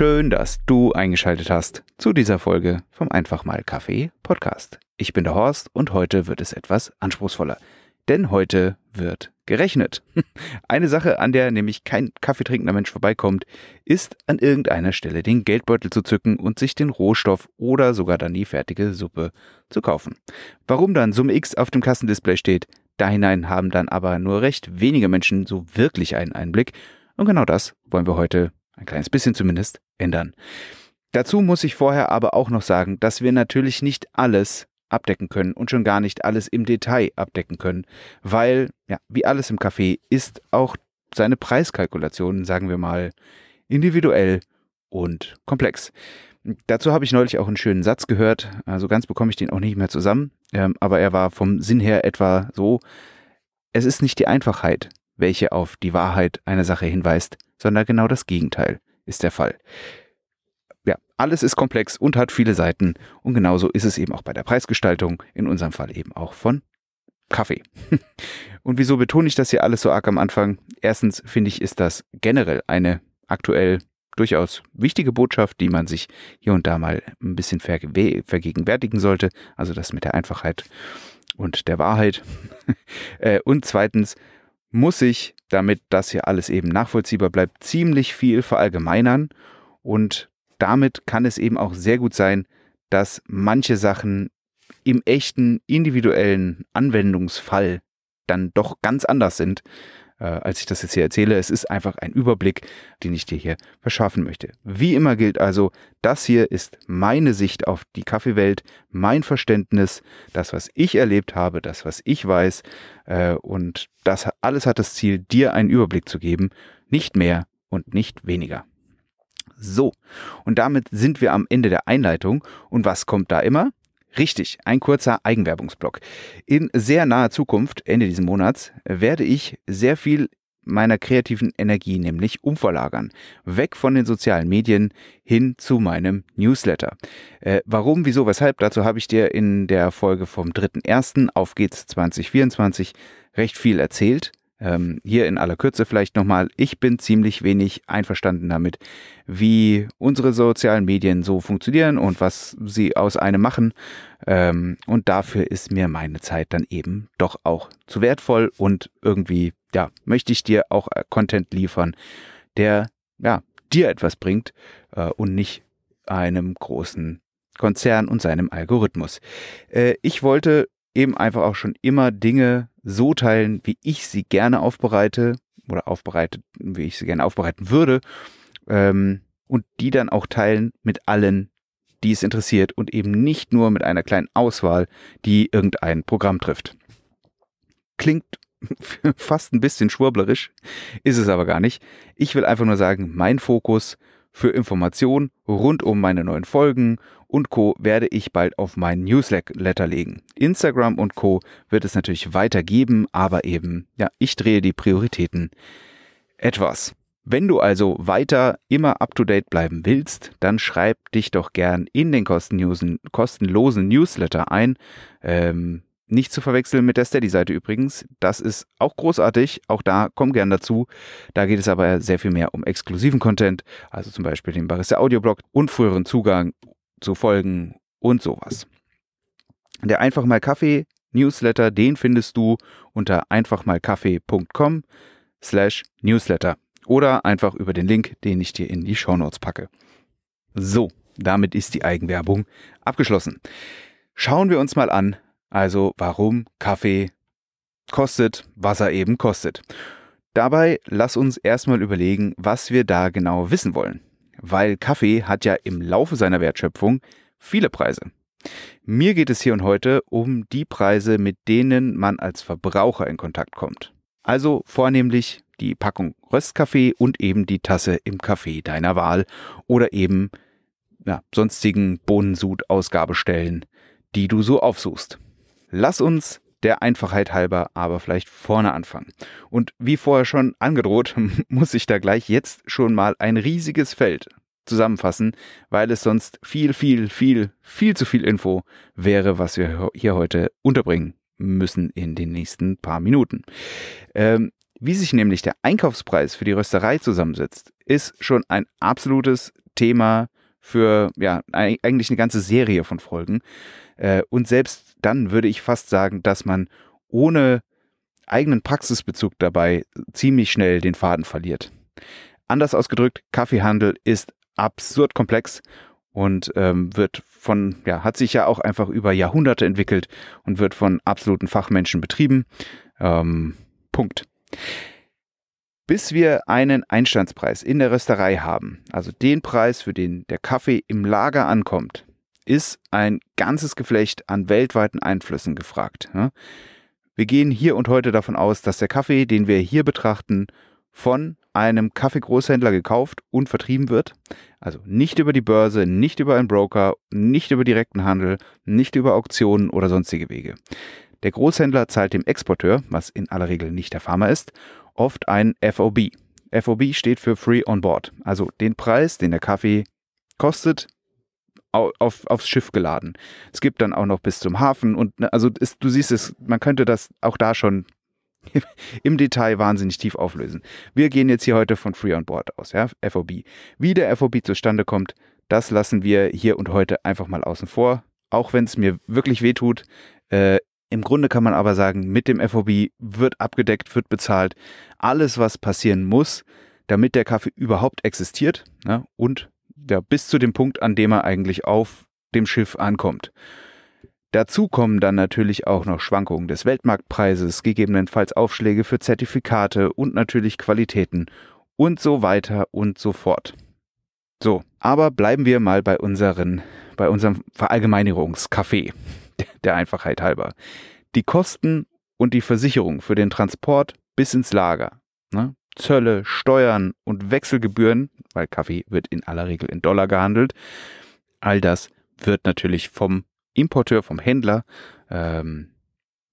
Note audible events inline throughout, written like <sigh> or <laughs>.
Schön, dass du eingeschaltet hast zu dieser Folge vom Einfach mal Kaffee Podcast. Ich bin der Horst und heute wird es etwas anspruchsvoller, denn heute wird gerechnet. <laughs> Eine Sache, an der nämlich kein kaffeetrinkender Mensch vorbeikommt, ist an irgendeiner Stelle den Geldbeutel zu zücken und sich den Rohstoff oder sogar dann die fertige Suppe zu kaufen. Warum dann Summe X auf dem Kassendisplay steht, da hinein haben dann aber nur recht wenige Menschen so wirklich einen Einblick. Und genau das wollen wir heute ein kleines bisschen zumindest, ändern. Dazu muss ich vorher aber auch noch sagen, dass wir natürlich nicht alles abdecken können und schon gar nicht alles im Detail abdecken können, weil, ja, wie alles im Café ist auch seine Preiskalkulation, sagen wir mal, individuell und komplex. Dazu habe ich neulich auch einen schönen Satz gehört, also ganz bekomme ich den auch nicht mehr zusammen, ähm, aber er war vom Sinn her etwa so, es ist nicht die Einfachheit, welche auf die Wahrheit einer Sache hinweist, sondern genau das Gegenteil ist der Fall. Ja, alles ist komplex und hat viele Seiten und genauso ist es eben auch bei der Preisgestaltung, in unserem Fall eben auch von Kaffee. <laughs> und wieso betone ich das hier alles so arg am Anfang? Erstens finde ich, ist das generell eine aktuell durchaus wichtige Botschaft, die man sich hier und da mal ein bisschen vergegenwärtigen sollte. Also das mit der Einfachheit und der Wahrheit. <laughs> Äh, und zweitens muss ich, damit das hier alles eben nachvollziehbar bleibt, ziemlich viel verallgemeinern und damit kann es eben auch sehr gut sein, dass manche Sachen im echten individuellen Anwendungsfall dann doch ganz anders sind, äh, als ich das jetzt hier erzähle. Es ist einfach ein Überblick, den ich dir hier verschaffen möchte. Wie immer gilt also, das hier ist meine Sicht auf die Kaffeewelt, mein Verständnis, das, was ich erlebt habe, das, was ich weiß. Äh, und das alles hat das Ziel, dir einen Überblick zu geben. Nicht mehr und nicht weniger. So, und damit sind wir am Ende der Einleitung. Und was kommt da immer? Richtig, ein kurzer Eigenwerbungsblock. In sehr naher Zukunft, Ende dieses Monats, werde ich sehr viel meiner kreativen Energie nämlich umverlagern. Weg von den sozialen Medien hin zu meinem Newsletter. Äh, warum, wieso, weshalb? Dazu habe ich dir in der Folge vom 3.1. auf geht's 2024 recht viel erzählt. Ähm, hier in aller Kürze vielleicht nochmal, ich bin ziemlich wenig einverstanden damit, wie unsere sozialen Medien so funktionieren und was sie aus einem machen. Ähm, und dafür ist mir meine Zeit dann eben doch auch zu wertvoll und irgendwie, ja, möchte ich dir auch äh, Content liefern, der, ja, dir etwas bringt äh, und nicht einem großen Konzern und seinem Algorithmus. Äh, ich wollte eben einfach auch schon immer Dinge so teilen, wie ich sie gerne aufbereite oder aufbereite, wie ich sie gerne aufbereiten würde. Ähm, und die dann auch teilen mit allen, die es interessiert und eben nicht nur mit einer kleinen Auswahl, die irgendein Programm trifft. Klingt <laughs> fast ein bisschen schwurblerisch, ist es aber gar nicht. Ich will einfach nur sagen, mein Fokus für Informationen rund um meine neuen Folgen und Co. werde ich bald auf meinen Newsletter legen. Instagram und Co. wird es natürlich weitergeben, aber eben, ja, ich drehe die Prioritäten etwas. Wenn du also weiter immer up to date bleiben willst, dann schreib dich doch gern in den kostenlosen Newsletter ein. Ähm, nicht zu verwechseln mit der Steady-Seite übrigens. Das ist auch großartig. Auch da komm gern dazu. Da geht es aber sehr viel mehr um exklusiven Content, also zum Beispiel den Barista Audioblog und früheren Zugang zu Folgen und sowas. Der einfach mal Kaffee Newsletter, den findest du unter einfachmalkaffee.com slash Newsletter oder einfach über den Link, den ich dir in die Shownotes packe. So, damit ist die Eigenwerbung abgeschlossen. Schauen wir uns mal an, also warum Kaffee kostet, was er eben kostet. Dabei lass uns erstmal überlegen, was wir da genau wissen wollen. Weil Kaffee hat ja im Laufe seiner Wertschöpfung viele Preise. Mir geht es hier und heute um die Preise, mit denen man als Verbraucher in Kontakt kommt. Also vornehmlich die Packung Röstkaffee und eben die Tasse im Kaffee deiner Wahl oder eben ja, sonstigen Bohnensud-Ausgabestellen, die du so aufsuchst. Lass uns der Einfachheit halber aber vielleicht vorne anfangen. Und wie vorher schon angedroht, <laughs> muss ich da gleich jetzt schon mal ein riesiges Feld zusammenfassen, weil es sonst viel, viel, viel, viel zu viel Info wäre, was wir hier heute unterbringen müssen in den nächsten paar Minuten. Ähm, wie sich nämlich der Einkaufspreis für die Rösterei zusammensetzt, ist schon ein absolutes Thema für ja, eigentlich eine ganze Serie von Folgen. Äh, und selbst dann würde ich fast sagen, dass man ohne eigenen Praxisbezug dabei ziemlich schnell den Faden verliert. Anders ausgedrückt, Kaffeehandel ist absurd komplex und ähm, wird von, ja, hat sich ja auch einfach über Jahrhunderte entwickelt und wird von absoluten Fachmenschen betrieben. Ähm, Punkt. Bis wir einen Einstandspreis in der Rösterei haben, also den Preis, für den der Kaffee im Lager ankommt, ist ein ganzes Geflecht an weltweiten Einflüssen gefragt. Ne? Wir gehen hier und heute davon aus, dass der Kaffee, den wir hier betrachten, von einem Kaffeegroßhändler gekauft und vertrieben wird. Also nicht über die Börse, nicht über einen Broker, nicht über direkten Handel, nicht über Auktionen oder sonstige Wege. Der Großhändler zahlt dem Exporteur, was in aller Regel nicht der Farmer ist, oft ein FOB. FOB steht für Free on Board, also den Preis, den der Kaffee kostet, auf, aufs Schiff geladen. Es gibt dann auch noch bis zum Hafen und ne, also ist, du siehst es, man könnte das auch da schon <laughs> im Detail wahnsinnig tief auflösen. Wir gehen jetzt hier heute von Free on Board aus, ja, FOB. Wie der FOB zustande kommt, das lassen wir hier und heute einfach mal außen vor, auch wenn es mir wirklich wehtut. Äh, Im Grunde kann man aber sagen, mit dem FOB wird abgedeckt, wird bezahlt, alles, was passieren muss, damit der Kaffee überhaupt existiert ne, und ja, bis zu dem Punkt, an dem er eigentlich auf dem Schiff ankommt. Dazu kommen dann natürlich auch noch Schwankungen des Weltmarktpreises, gegebenenfalls Aufschläge für Zertifikate und natürlich Qualitäten und so weiter und so fort. So, aber bleiben wir mal bei unseren, bei unserem Verallgemeinerungskaffee, <laughs> der Einfachheit halber. Die Kosten und die Versicherung für den Transport bis ins Lager. Ne? Zölle, Steuern und Wechselgebühren, weil Kaffee wird in aller Regel in Dollar gehandelt, all das wird natürlich vom Importeur, vom Händler ähm,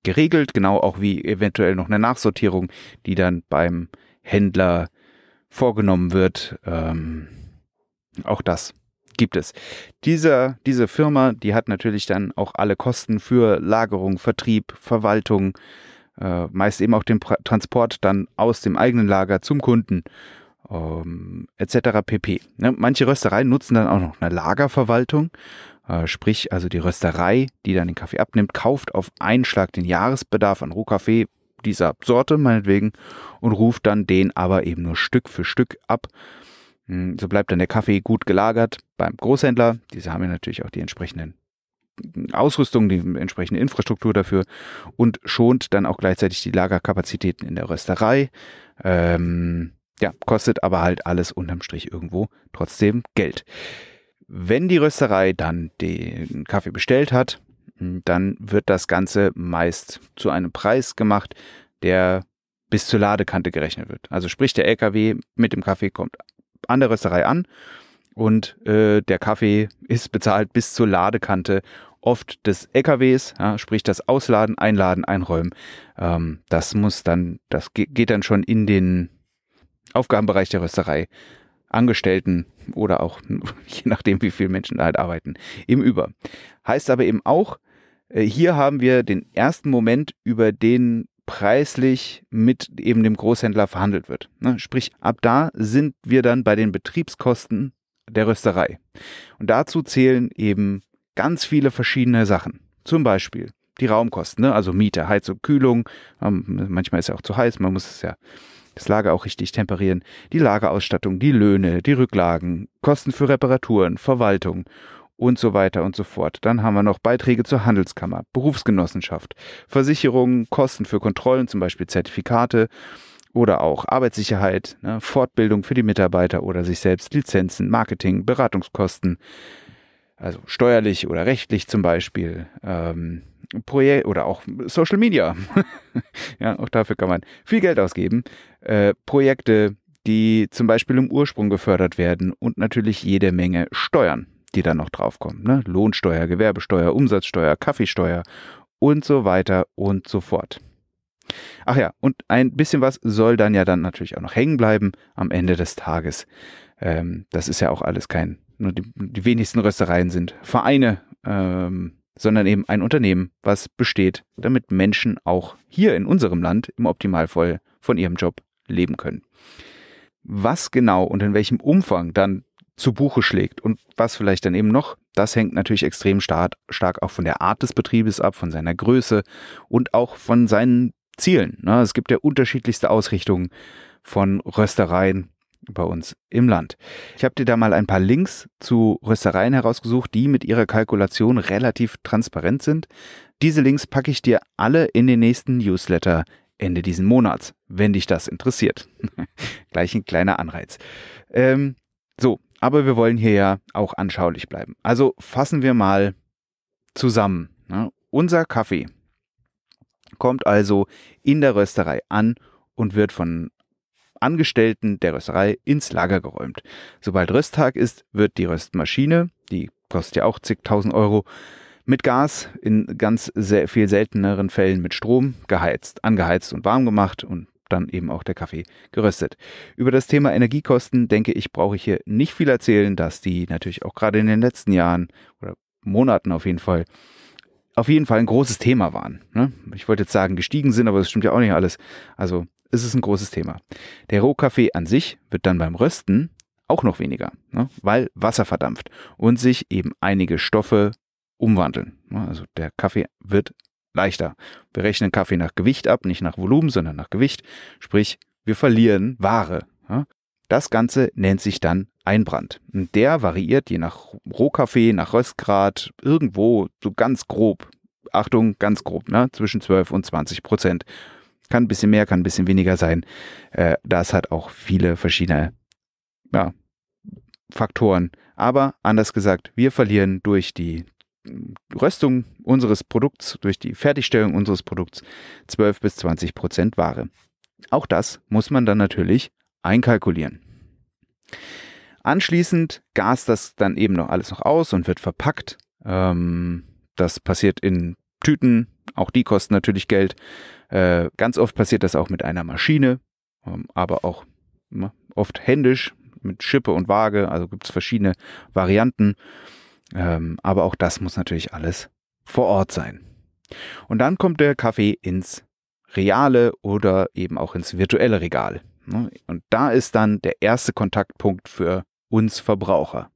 geregelt, genau auch wie eventuell noch eine Nachsortierung, die dann beim Händler vorgenommen wird. Ähm, auch das gibt es. Dieser, diese Firma, die hat natürlich dann auch alle Kosten für Lagerung, Vertrieb, Verwaltung, äh, meist eben auch den pra Transport dann aus dem eigenen Lager zum Kunden ähm, etc. pp. Ne? Manche Röstereien nutzen dann auch noch eine Lagerverwaltung, äh, sprich also die Rösterei, die dann den Kaffee abnimmt, kauft auf einen Schlag den Jahresbedarf an Rohkaffee dieser Sorte meinetwegen und ruft dann den aber eben nur Stück für Stück ab. Hm, so bleibt dann der Kaffee gut gelagert beim Großhändler. Diese haben ja natürlich auch die entsprechenden Ausrüstung, die entsprechende Infrastruktur dafür und schont dann auch gleichzeitig die Lagerkapazitäten in der Rösterei. Ähm, ja, kostet aber halt alles unterm Strich irgendwo trotzdem Geld. Wenn die Rösterei dann den Kaffee bestellt hat, dann wird das Ganze meist zu einem Preis gemacht, der bis zur Ladekante gerechnet wird. Also sprich, der LKW mit dem Kaffee kommt an der Rösterei an und äh, der Kaffee ist bezahlt bis zur Ladekante oft des LKWs, ja, sprich das Ausladen, Einladen, Einräumen. Ähm, das muss dann, das geht dann schon in den Aufgabenbereich der Rösterei. Angestellten oder auch, <laughs> je nachdem, wie viele Menschen da halt arbeiten, eben über. Heißt aber eben auch, äh, hier haben wir den ersten Moment, über den preislich mit eben dem Großhändler verhandelt wird. Ne? Sprich, ab da sind wir dann bei den Betriebskosten der Rösterei. Und dazu zählen eben ganz viele verschiedene Sachen. Zum Beispiel die Raumkosten, ne? also Miete, Heizung, Kühlung. Ähm, manchmal ist ja auch zu heiß, man muss es ja das Lager auch richtig temperieren. Die Lagerausstattung, die Löhne, die Rücklagen, Kosten für Reparaturen, Verwaltung und so weiter und so fort. Dann haben wir noch Beiträge zur Handelskammer, Berufsgenossenschaft, Versicherungen, Kosten für Kontrollen, zum Beispiel Zertifikate oder auch Arbeitssicherheit, ne? Fortbildung für die Mitarbeiter oder sich selbst, Lizenzen, Marketing, Beratungskosten, also steuerlich oder rechtlich zum Beispiel, ähm, Projekt oder auch Social Media. <laughs> ja, auch dafür kann man viel Geld ausgeben. Äh, Projekte, die zum Beispiel im Ursprung gefördert werden und natürlich jede Menge Steuern, die dann noch draufkommen. Ne? Lohnsteuer, Gewerbesteuer, Umsatzsteuer, Kaffeesteuer und so weiter und so fort. Ach ja, und ein bisschen was soll dann ja dann natürlich auch noch hängen bleiben am Ende des Tages. Ähm, das ist ja auch alles kein nur die, die wenigsten Röstereien sind Vereine, ähm, sondern eben ein Unternehmen, was besteht, damit Menschen auch hier in unserem Land im Optimalfall von ihrem Job leben können. Was genau und in welchem Umfang dann zu Buche schlägt und was vielleicht dann eben noch, das hängt natürlich extrem stark, stark auch von der Art des Betriebes ab, von seiner Größe und auch von seinen Zielen. Ne? Es gibt ja unterschiedlichste Ausrichtungen von Röstereien, bei uns im Land. Ich habe dir da mal ein paar Links zu Röstereien herausgesucht, die mit ihrer Kalkulation relativ transparent sind. Diese Links packe ich dir alle in den nächsten Newsletter Ende diesen Monats, wenn dich das interessiert. <laughs> Gleich ein kleiner Anreiz. Ähm, so, aber wir wollen hier ja auch anschaulich bleiben. Also fassen wir mal zusammen. Ne? Unser Kaffee kommt also in der Rösterei an und wird von Angestellten der Rösterei ins Lager geräumt. Sobald Rösttag ist, wird die Röstmaschine, die kostet ja auch zigtausend Euro, mit Gas, in ganz sehr viel selteneren Fällen mit Strom, geheizt, angeheizt und warm gemacht und dann eben auch der Kaffee geröstet. Über das Thema Energiekosten denke ich, brauche ich hier nicht viel erzählen, dass die natürlich auch gerade in den letzten Jahren oder Monaten auf jeden Fall auf jeden Fall ein großes Thema waren. Ne? Ich wollte jetzt sagen, gestiegen sind, aber das stimmt ja auch nicht alles. Also ist es ein großes Thema. Der Rohkaffee an sich wird dann beim Rösten auch noch weniger, ne, weil Wasser verdampft und sich eben einige Stoffe umwandeln. Ne. Also der Kaffee wird leichter. Wir rechnen Kaffee nach Gewicht ab, nicht nach Volumen, sondern nach Gewicht. Sprich, wir verlieren Ware. Das Ganze nennt sich dann Einbrand. Und der variiert je nach Rohkaffee, nach Röstgrad, irgendwo so ganz grob. Achtung, ganz grob, ne? zwischen 12 und 20 Prozent. Kann ein bisschen mehr, kann ein bisschen weniger sein. Äh, das hat auch viele verschiedene ja, Faktoren. Aber anders gesagt, wir verlieren durch die mm, Röstung unseres Produkts, durch die Fertigstellung unseres Produkts 12 bis 20 Prozent Ware. Auch das muss man dann natürlich einkalkulieren. Anschließend gast das dann eben noch alles noch aus und wird verpackt. Ähm, das passiert in Tüten, auch die kosten natürlich Geld. Äh, ganz oft passiert das auch mit einer Maschine, ähm, aber auch na, ne, oft händisch mit Schippe und Waage. Also gibt es verschiedene Varianten. Ähm, aber auch das muss natürlich alles vor Ort sein. Und dann kommt der Kaffee ins reale oder eben auch ins virtuelle Regal. Ne? Und da ist dann der erste Kontaktpunkt für uns Verbraucher.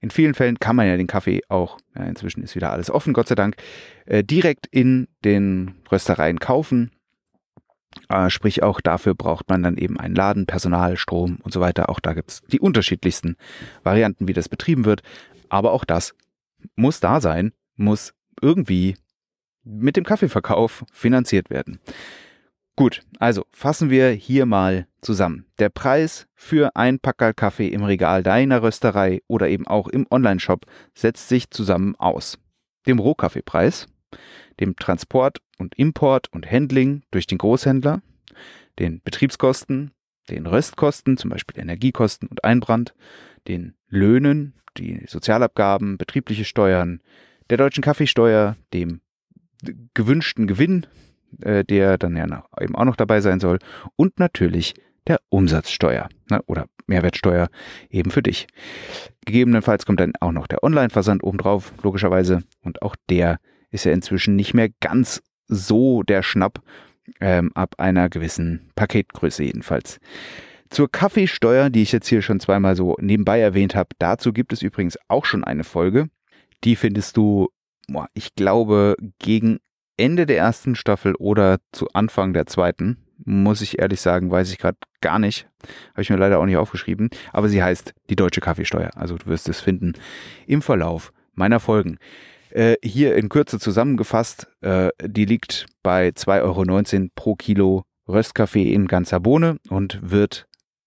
In vielen Fällen kann man ja den Kaffee auch, ja, inzwischen ist wieder alles offen, Gott sei Dank, äh, direkt in den Röstereien kaufen. Äh, sprich, auch dafür braucht man dann eben einen Laden, Personal, Strom und so weiter. Auch da gibt es die unterschiedlichsten Varianten, wie das betrieben wird. Aber auch das muss da sein, muss irgendwie mit dem Kaffeeverkauf finanziert werden. Gut, also fassen wir hier mal zusammen. Der Preis für ein Packerl Kaffee im Regal deiner Rösterei oder eben auch im Onlineshop setzt sich zusammen aus. Dem Rohkaffeepreis, dem Transport und Import und Handling durch den Großhändler, den Betriebskosten, den Röstkosten, zum Beispiel Energiekosten und Einbrand, den Löhnen, die Sozialabgaben, betriebliche Steuern, der deutschen Kaffeesteuer, dem gewünschten Gewinn, äh, der dann ja noch, eben auch noch dabei sein soll. Und natürlich der Umsatzsteuer ne, oder Mehrwertsteuer eben für dich. Gegebenenfalls kommt dann auch noch der Online-Versand obendrauf, logischerweise. Und auch der ist ja inzwischen nicht mehr ganz so der Schnapp, ähm, ab einer gewissen Paketgröße jedenfalls. Zur Kaffeesteuer, die ich jetzt hier schon zweimal so nebenbei erwähnt habe, dazu gibt es übrigens auch schon eine Folge. Die findest du, ich glaube, gegen Ende der ersten Staffel oder zu Anfang der zweiten, muss ich ehrlich sagen, weiß ich gerade gar nicht. Habe ich mir leider auch nicht aufgeschrieben. Aber sie heißt die deutsche Kaffeesteuer. Also du wirst es finden im Verlauf meiner Folgen. Äh, hier in Kürze zusammengefasst, äh, die liegt bei 2,19 Euro pro Kilo Röstkaffee in ganzer Bohne und wird,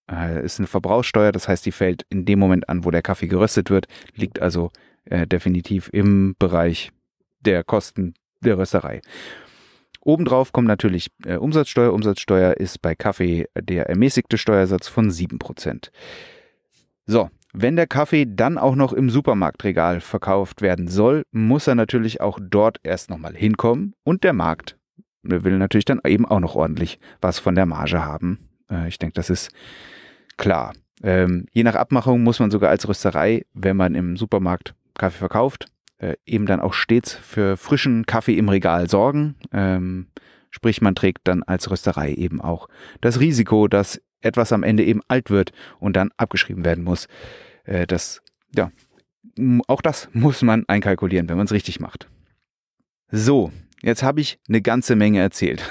äh, ist eine Verbrauchssteuer, das heißt, die fällt in dem Moment an, wo der Kaffee geröstet wird, liegt also äh, definitiv im Bereich der Kosten, der Rösterei. Obendrauf kommt natürlich äh, Umsatzsteuer. Umsatzsteuer ist bei Kaffee der ermäßigte Steuersatz von 7%. So, wenn der Kaffee dann auch noch im Supermarktregal verkauft werden soll, muss er natürlich auch dort erst nochmal hinkommen und der Markt äh, will natürlich dann eben auch noch ordentlich was von der Marge haben. Äh, ich denke, das ist klar. Ähm, je nach Abmachung muss man sogar als Rösterei, wenn man im Supermarkt Kaffee verkauft, äh, eben dann auch stets für frischen Kaffee im Regal sorgen. Ähm, sprich, man trägt dann als Rösterei eben auch das Risiko, dass etwas am Ende eben alt wird und dann abgeschrieben werden muss. Äh, das, ja, auch das <laughs> muss man einkalkulieren, wenn man es richtig macht. So, jetzt habe ich eine ganze Menge erzählt.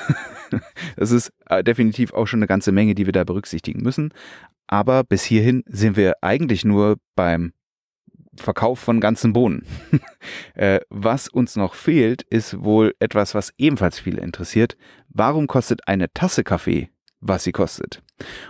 <laughs> das ist äh, definitiv auch schon eine ganze Menge, die wir da berücksichtigen müssen. Aber bis hierhin sind wir eigentlich nur beim Verkauf von ganzen Bohnen. <laughs> Äh, was uns noch fehlt, ist wohl etwas, was ebenfalls viele interessiert. Warum kostet eine Tasse Kaffee, was sie kostet?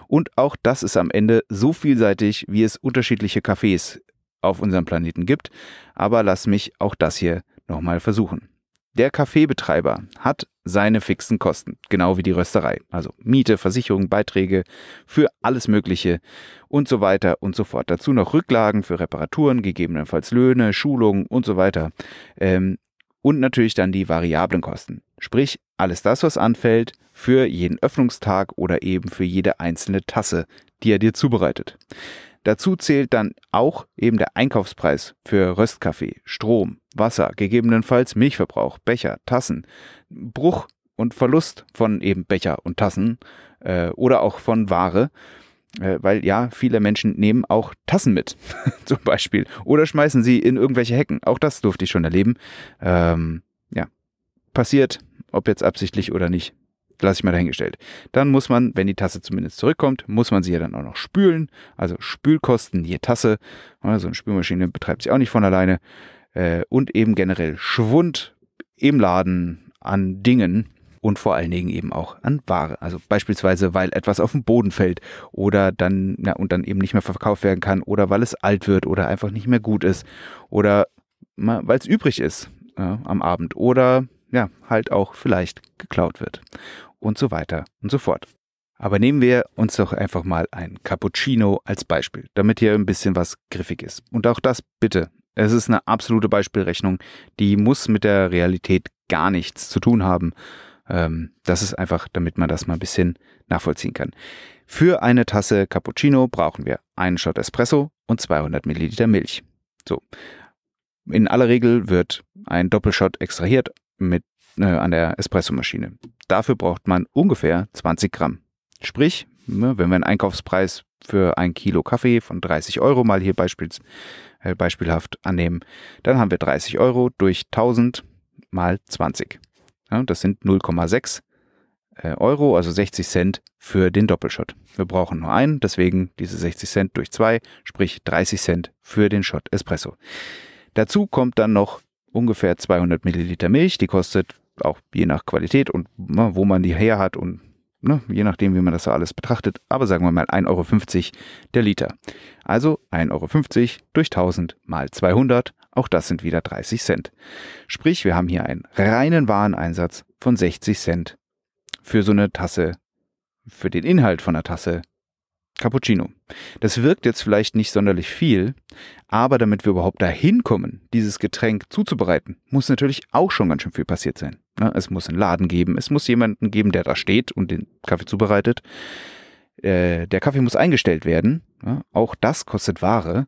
Und auch das ist am Ende so vielseitig, wie es unterschiedliche Kaffees auf unserem Planeten gibt. Aber lass mich auch das hier nochmal versuchen. Der Kaffeebetreiber hat seine fixen Kosten, genau wie die Rösterei. Also Miete, Versicherung, Beiträge für alles Mögliche und so weiter und so fort. Dazu noch Rücklagen für Reparaturen, gegebenenfalls Löhne, Schulungen und so weiter. Ähm, und natürlich dann die variablen Kosten. Sprich, alles das, was anfällt für jeden Öffnungstag oder eben für jede einzelne Tasse, die er dir zubereitet. Dazu zählt dann auch eben der Einkaufspreis für Röstkaffee, Strom, Wasser, gegebenenfalls Milchverbrauch, Becher, Tassen, Bruch und Verlust von eben Becher und Tassen äh, oder auch von Ware. Äh, weil ja, viele Menschen nehmen auch Tassen mit, <laughs> zum Beispiel. Oder schmeißen sie in irgendwelche Hecken. Auch das durfte ich schon erleben. Ähm, ja, passiert, ob jetzt absichtlich oder nicht lasse ich mal dahingestellt. Dann muss man, wenn die Tasse zumindest zurückkommt, muss man sie ja dann auch noch spülen. Also Spülkosten je Tasse. So also eine Spülmaschine betreibt sie auch nicht von alleine äh, und eben generell Schwund im Laden an Dingen und vor allen Dingen eben auch an Ware. Also beispielsweise, weil etwas auf den Boden fällt oder dann, na, und dann eben nicht mehr verkauft werden kann oder weil es alt wird oder einfach nicht mehr gut ist oder weil es übrig ist äh, am Abend oder ja, halt auch vielleicht geklaut wird und so weiter und so fort. Aber nehmen wir uns doch einfach mal ein Cappuccino als Beispiel, damit hier ein bisschen was griffig ist. Und auch das bitte es ist eine absolute Beispielrechnung. Die muss mit der Realität gar nichts zu tun haben. Ähm, das ist einfach, damit man das mal ein bisschen nachvollziehen kann. Für eine Tasse Cappuccino brauchen wir einen Shot Espresso und 200 Milliliter Milch. So. In aller Regel wird ein Doppelshot extrahiert mit, äh, an der Espressomaschine. Dafür braucht man ungefähr 20 Gramm. Sprich, ne, wenn wir einen Einkaufspreis für ein Kilo Kaffee von 30 Euro mal hier beispielsweise äh, beispielhaft annehmen, dann haben wir 30 Euro durch 1000 mal 20. Ja, das sind 0,6 äh, Euro, also 60 Cent für den Doppelshot. Wir brauchen nur einen, deswegen diese 60 Cent durch zwei, sprich 30 Cent für den Shot Espresso. Dazu kommt dann noch ungefähr 200 Milliliter Milch, die kostet auch je nach Qualität und ne, wo man die her hat und Ne, je nachdem, wie man das so alles betrachtet, aber sagen wir mal 1,50 Euro der Liter. Also 1,50 Euro durch 1000 mal 200, auch das sind wieder 30 Cent. Sprich, wir haben hier einen reinen Wareneinsatz von 60 Cent für so eine Tasse, für den Inhalt von einer Tasse Cappuccino. Das wirkt jetzt vielleicht nicht sonderlich viel, aber damit wir überhaupt dahin kommen, dieses Getränk zuzubereiten, muss natürlich auch schon ganz schön viel passiert sein. Ne? Es muss einen Laden geben, es muss jemanden geben, der da steht und den Kaffee zubereitet. Äh, der Kaffee muss eingestellt werden. Auch das kostet Ware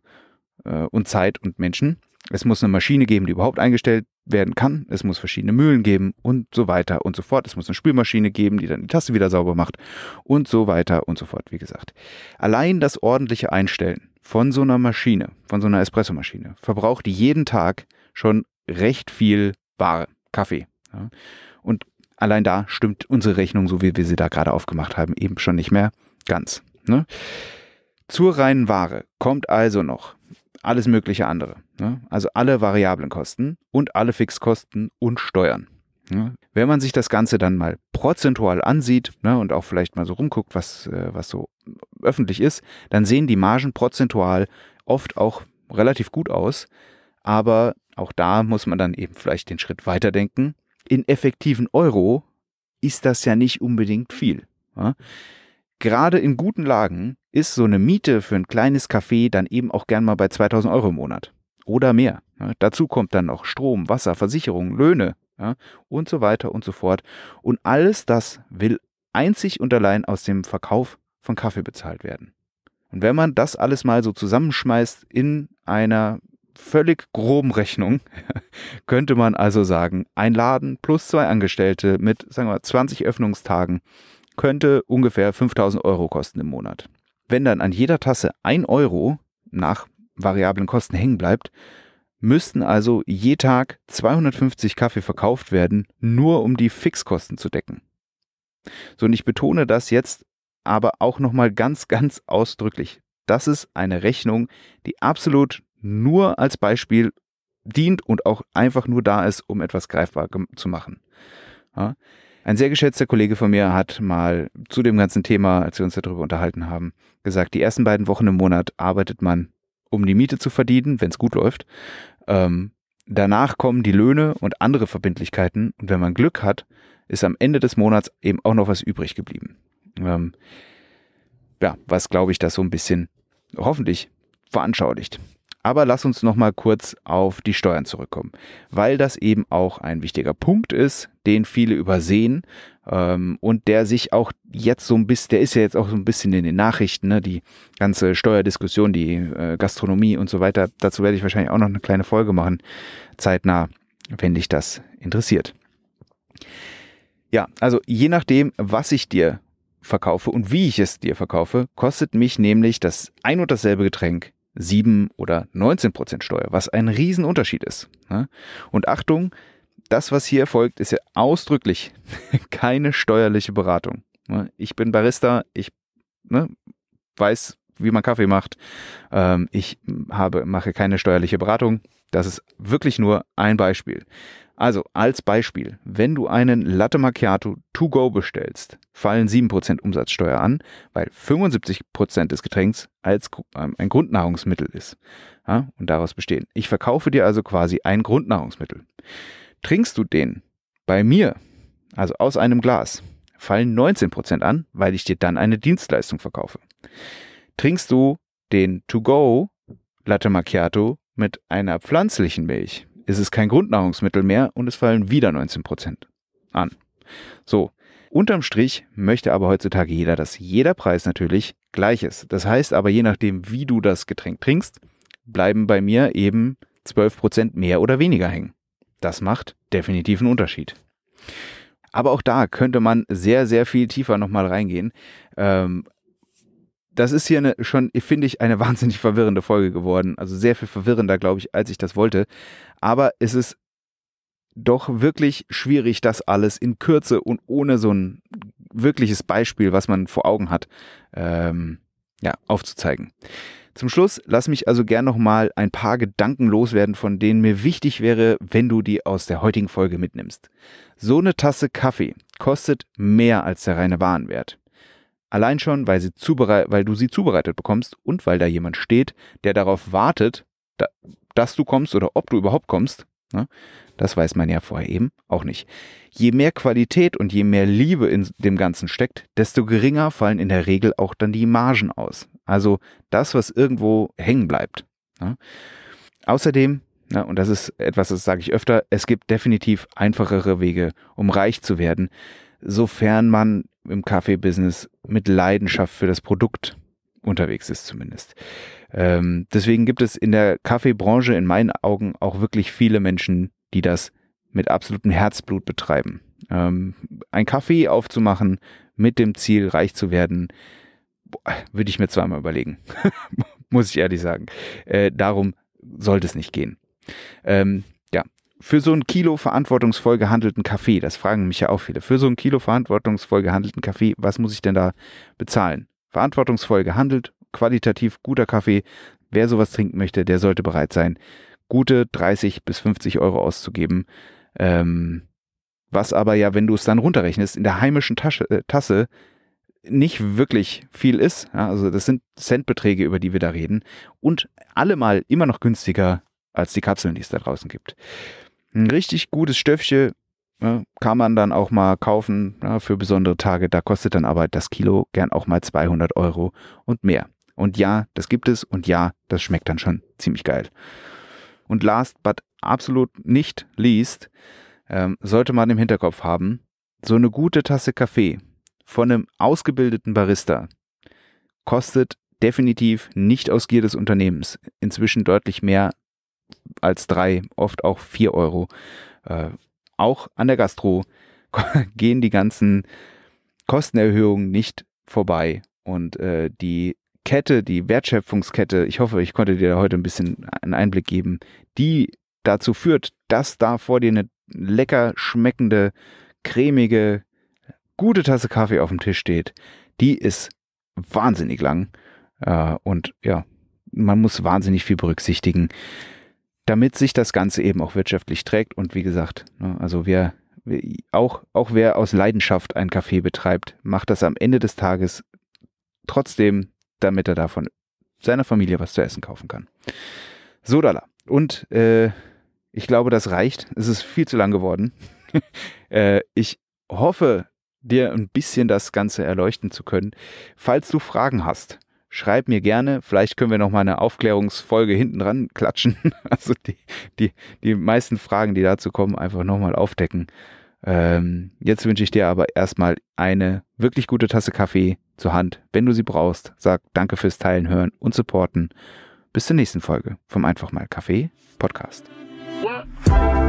äh, und Zeit und Menschen. Es muss eine Maschine geben, die überhaupt eingestellt werden kann. Es muss verschiedene Mühlen geben und so weiter und so fort. Es muss eine Spülmaschine geben, die dann die Tasse wieder sauber macht und so weiter und so fort, wie gesagt. Allein das ordentliche Einstellen von so einer Maschine, von so einer Espressomaschine, verbraucht jeden Tag schon recht viel Ware, Kaffee. Ja. Und allein da stimmt unsere Rechnung, so wie wir sie da gerade aufgemacht haben, eben schon nicht mehr ganz. Ne? Zur reinen Ware kommt also noch alles mögliche andere. Ne? Also alle variablen Kosten und alle Fixkosten und Steuern. Ne? Wenn man sich das Ganze dann mal prozentual ansieht ne, und auch vielleicht mal so rumguckt, was, äh, was so öffentlich ist, dann sehen die Margen prozentual oft auch relativ gut aus. Aber auch da muss man dann eben vielleicht den Schritt weiterdenken. In effektiven Euro ist das ja nicht unbedingt viel. Ja? gerade in guten Lagen ist so eine Miete für ein kleines Café dann eben auch gern mal bei 2000 Euro im Monat oder mehr. Ja, dazu kommt dann noch Strom, Wasser, Versicherung, Löhne ja, und so weiter und so fort. Und alles das will einzig und allein aus dem Verkauf von Kaffee bezahlt werden. Und wenn man das alles mal so zusammenschmeißt in einer völlig groben Rechnung, <laughs> könnte man also sagen, ein Laden plus zwei Angestellte mit, sagen wir, 20 Öffnungstagen könnte ungefähr 5000 Euro kosten im Monat. Wenn dann an jeder Tasse 1 Euro nach variablen Kosten hängen bleibt, müssten also je Tag 250 Kaffee verkauft werden, nur um die Fixkosten zu decken. So, und ich betone das jetzt aber auch nochmal ganz, ganz ausdrücklich. Das ist eine Rechnung, die absolut nur als Beispiel dient und auch einfach nur da ist, um etwas greifbar zu machen. Ja. Ein sehr geschätzter Kollege von mir hat mal zu dem ganzen Thema, als wir uns darüber unterhalten haben, gesagt, die ersten beiden Wochen im Monat arbeitet man, um die Miete zu verdienen, wenn es gut läuft. Ähm, danach kommen die Löhne und andere Verbindlichkeiten. Und wenn man Glück hat, ist am Ende des Monats eben auch noch was übrig geblieben. Ähm, ja, was glaube ich, das so ein bisschen hoffentlich veranschaulicht. Aber lass uns noch mal kurz auf die Steuern zurückkommen, weil das eben auch ein wichtiger Punkt ist, den viele übersehen ähm, und der sich auch jetzt so ein bisschen, der ist ja jetzt auch so ein bisschen in den Nachrichten, ne? die ganze Steuerdiskussion, die äh, Gastronomie und so weiter. Dazu werde ich wahrscheinlich auch noch eine kleine Folge machen, zeitnah, wenn dich das interessiert. Ja, also je nachdem, was ich dir verkaufe und wie ich es dir verkaufe, kostet mich nämlich das ein und dasselbe Getränk 7 oder 19 Prozent Steuer, was ein Riesenunterschied ist. Ne? Und Achtung, das, was hier erfolgt, ist ja ausdrücklich <laughs> keine steuerliche Beratung. Ne? Ich bin Barista, ich ne, weiß, wie man Kaffee macht. Ähm, ich habe, mache keine steuerliche Beratung. Das ist wirklich nur ein Beispiel. Also als Beispiel, wenn du einen Latte Macchiato to go bestellst, fallen 7% Umsatzsteuer an, weil 75% des Getränks als ähm, ein Grundnahrungsmittel ist ja, und daraus bestehen. Ich verkaufe dir also quasi ein Grundnahrungsmittel. Trinkst du den bei mir, also aus einem Glas, fallen 19% an, weil ich dir dann eine Dienstleistung verkaufe. Trinkst du den To-Go Latte Macchiato mit einer pflanzlichen Milch, ist es kein Grundnahrungsmittel mehr und es fallen wieder 19 Prozent an. So, unterm Strich möchte aber heutzutage jeder, dass jeder Preis natürlich gleich ist. Das heißt aber, je nachdem, wie du das Getränk trinkst, bleiben bei mir eben 12 Prozent mehr oder weniger hängen. Das macht definitiv einen Unterschied. Aber auch da könnte man sehr, sehr viel tiefer nochmal reingehen. Ähm, das ist hier eine, schon, finde ich, eine <laughs> wahnsinnig verwirrende Folge geworden. Also sehr viel verwirrender, glaube ich, als ich das wollte. Aber es ist doch wirklich schwierig, das alles in Kürze und ohne so ein wirkliches Beispiel, was man vor Augen hat, ähm, ja, aufzuzeigen. Zum Schluss lass mich also gern nochmal ein paar Gedanken loswerden, von denen mir wichtig wäre, wenn du die aus der heutigen Folge mitnimmst. So eine Tasse Kaffee kostet mehr als der reine Warenwert. Allein schon, weil, sie weil du sie zubereitet bekommst und weil da jemand steht, der darauf wartet, da, dass du kommst oder ob du überhaupt kommst. Ne? Das weiß man ja vorher eben auch nicht. Je mehr Qualität und je mehr Liebe in dem Ganzen steckt, desto geringer fallen in der Regel auch dann die Margen aus. Also das, was irgendwo hängen bleibt. Ne? Außerdem, na, ne, und das ist etwas, das sage ich öfter, es gibt definitiv einfachere Wege, um reich zu werden, sofern man im Kaffee-Business mit Leidenschaft für das Produkt unterwegs ist zumindest. Ähm, deswegen gibt es in der Kaffeebranche in meinen Augen auch wirklich viele Menschen, die das mit absolutem Herzblut betreiben. Ähm, ein Kaffee aufzumachen mit dem Ziel, reich zu werden, würde ich mir zweimal überlegen, <laughs> muss ich ehrlich sagen. Äh, darum sollte es nicht gehen. Ähm, für so ein Kilo verantwortungsvoll gehandelten Kaffee, das fragen mich ja auch viele, für so ein Kilo verantwortungsvoll gehandelten Kaffee, was muss ich denn da bezahlen? Verantwortungsvoll gehandelt, qualitativ guter Kaffee. Wer sowas trinken möchte, der sollte bereit sein, gute 30 bis 50 Euro auszugeben. Ähm, was aber ja, wenn du es dann runterrechnest, in der heimischen Tasche, äh, Tasse nicht wirklich viel ist. Ja, also das sind Centbeträge, über die wir da reden. Und allemal immer noch günstiger als die Kapseln, die es da draußen gibt. Ein richtig gutes Stöffchen ja, ne, kann man dann auch mal kaufen ja, für besondere Tage. Da kostet dann aber das Kilo gern auch mal 200 Euro und mehr. Und ja, das gibt es und ja, das schmeckt dann schon ziemlich geil. Und last but absolut nicht least, ähm, sollte man im Hinterkopf haben, so eine gute Tasse Kaffee von einem ausgebildeten Barista kostet definitiv nicht aus Gier des Unternehmens inzwischen deutlich mehr als drei, oft auch vier Euro. Äh, auch an der Gastro <laughs> gehen die ganzen Kostenerhöhungen nicht vorbei. Und äh, die Kette, die Wertschöpfungskette, ich hoffe, ich konnte dir heute ein bisschen einen Einblick geben, die dazu führt, dass da vor dir eine lecker schmeckende, cremige, gute Tasse Kaffee auf dem Tisch steht, die ist wahnsinnig lang. Äh, und ja, man muss wahnsinnig viel berücksichtigen damit sich das Ganze eben auch wirtschaftlich trägt. Und wie gesagt, ne, also wir, auch, auch wer aus Leidenschaft ein Café betreibt, macht das am Ende des Tages trotzdem, damit er davon seiner Familie was zu essen kaufen kann. So, Dala. Und äh, ich glaube, das reicht. Es ist viel zu lang geworden. <laughs> äh, ich hoffe, dir ein bisschen das Ganze erleuchten zu können. Falls du Fragen hast, schreib mir gerne. Vielleicht können wir noch mal eine Aufklärungsfolge hinten dran klatschen. <laughs> Also die, die, die meisten Fragen, die dazu kommen, einfach nochmal aufdecken. Ähm, jetzt wünsche ich dir aber erstmal eine wirklich gute Tasse Kaffee zur Hand, wenn du sie brauchst. Sag danke fürs Teilen, Hören und Supporten. Bis zur nächsten Folge vom Einfach mal Kaffee Podcast. Ja.